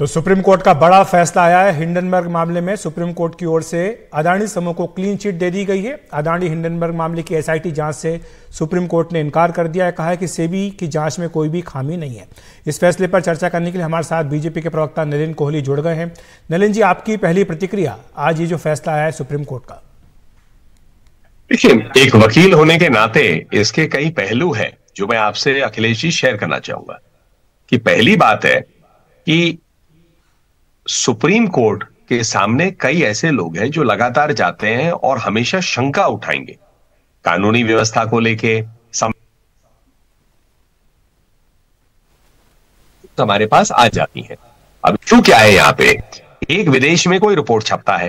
तो supreme court का बड़ा फैसला आया है हिंडनबर्ग मामले में सुप्रीम कोर्ट की ओर से अदानी समूह को क्लीन चिट दे दी गई है अदानी हिंडनबर्ग मामले की एसआईटी जांच से सुप्रीम कोर्ट ने इनकार कर दिया है कहा है कि सेबी की जांच में कोई भी खामी नहीं है इस फैसले पर चर्चा करने के लिए हमारे साथ बीजेपी के प्रवक्ता नलिन कोहली जुड़ गए हैं नलिन जी आपकी पहली प्रतिक्रिया आज ये जो फैसला आया है सुप्रीम कोर्ट का देखिए एक वकील होने के नाते इसके कई पहलू हैं जो मैं आपसे अखिलेश जी शेयर करना चाहूंगा कि पहली बात है कि सुप्रीम कोर्ट के सामने कई ऐसे लोग हैं जो लगातार जाते हैं और हमेशा शंका उठाएंगे कानूनी व्यवस्था को लेके तो हमारे पास आ जाती है अब क्यों क्या है यहां पे एक विदेश में कोई रिपोर्ट छपता है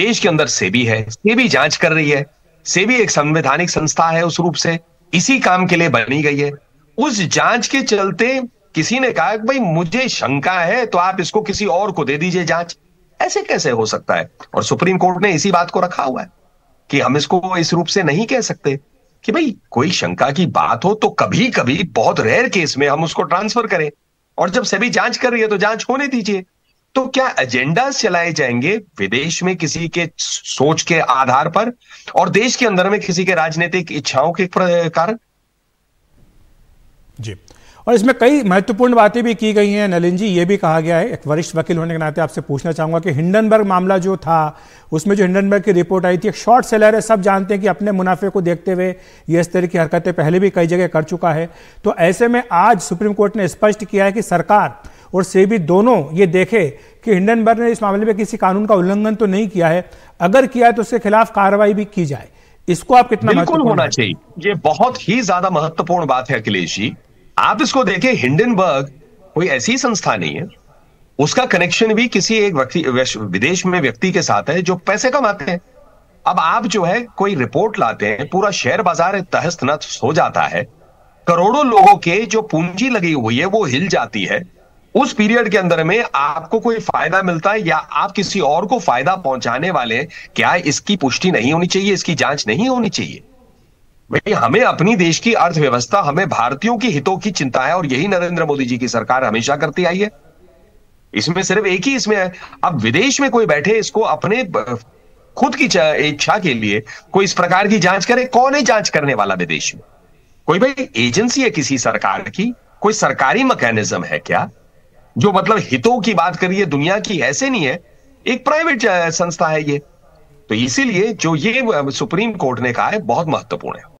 देश के अंदर सेबी है सेबी जांच कर रही है सेबी एक संवैधानिक संस्था है उस रूप से इसी काम के लिए बनी गई है उस जांच के चलते किसी ने कहा कि भाई मुझे शंका है तो आप इसको किसी और को दे दीजिए जांच ऐसे कैसे हो सकता है और सुप्रीम कोर्ट ने इसी बात को रखा हुआ है कि हम इसको इस रूप से नहीं कह सकते कि भाई कोई शंका की बात हो तो कभी कभी बहुत रेयर केस में हम उसको ट्रांसफर करें और जब सभी जांच कर रही है तो जांच होने दीजिए तो क्या एजेंडा चलाए जाएंगे विदेश में किसी के सोच के आधार पर और देश के अंदर में किसी के राजनीतिक इच्छाओं के कारण जी और इसमें कई महत्वपूर्ण बातें भी की गई हैं नलिन जी ये भी कहा गया है एक वरिष्ठ वकील होने के नाते आपसे पूछना चाहूंगा कि हिंडनबर्ग मामला जो था उसमें जो हिंडनबर्ग की रिपोर्ट आई थी एक शॉर्ट सेलर है सब जानते हैं कि अपने मुनाफे को देखते हुए ये इस तरह की हरकतें पहले भी कई जगह कर चुका है तो ऐसे में आज सुप्रीम कोर्ट ने स्पष्ट किया है कि सरकार और सेबी दोनों ये देखे कि हिंडनबर्ग ने इस मामले में किसी कानून का उल्लंघन तो नहीं किया है अगर किया है तो उसके खिलाफ कार्रवाई भी की जाए इसको आप कितना बिल्कुल होना चाहिए ये बहुत ही ज्यादा महत्वपूर्ण बात है अखिलेश जी आप इसको देखें हिंडनबर्ग कोई ऐसी संस्था नहीं है उसका कनेक्शन भी किसी एक व्यक्ति विदेश में व्यक्ति के साथ है जो पैसे कमाते हैं अब आप जो है कोई रिपोर्ट लाते हैं पूरा शेयर बाजार तहस्त नहस हो जाता है करोड़ों लोगों के जो पूंजी लगी हुई है वो हिल जाती है उस पीरियड के अंदर में आपको कोई फायदा मिलता है या आप किसी और को फायदा पहुंचाने वाले क्या इसकी पुष्टि नहीं होनी चाहिए इसकी जांच नहीं होनी चाहिए भाई हमें अपनी देश की अर्थव्यवस्था हमें भारतीयों के हितों की चिंता है और यही नरेंद्र मोदी जी की सरकार हमेशा करती आई है इसमें सिर्फ एक ही इसमें है अब विदेश में कोई बैठे इसको अपने खुद की इच्छा के लिए कोई इस प्रकार की जांच करे कौन है जांच करने वाला विदेश में कोई भाई एजेंसी है किसी सरकार की कोई सरकारी मैकेनिज्म है क्या जो मतलब हितों की बात करिए दुनिया की ऐसे नहीं है एक प्राइवेट संस्था है ये तो इसीलिए जो ये सुप्रीम कोर्ट ने कहा है बहुत महत्वपूर्ण है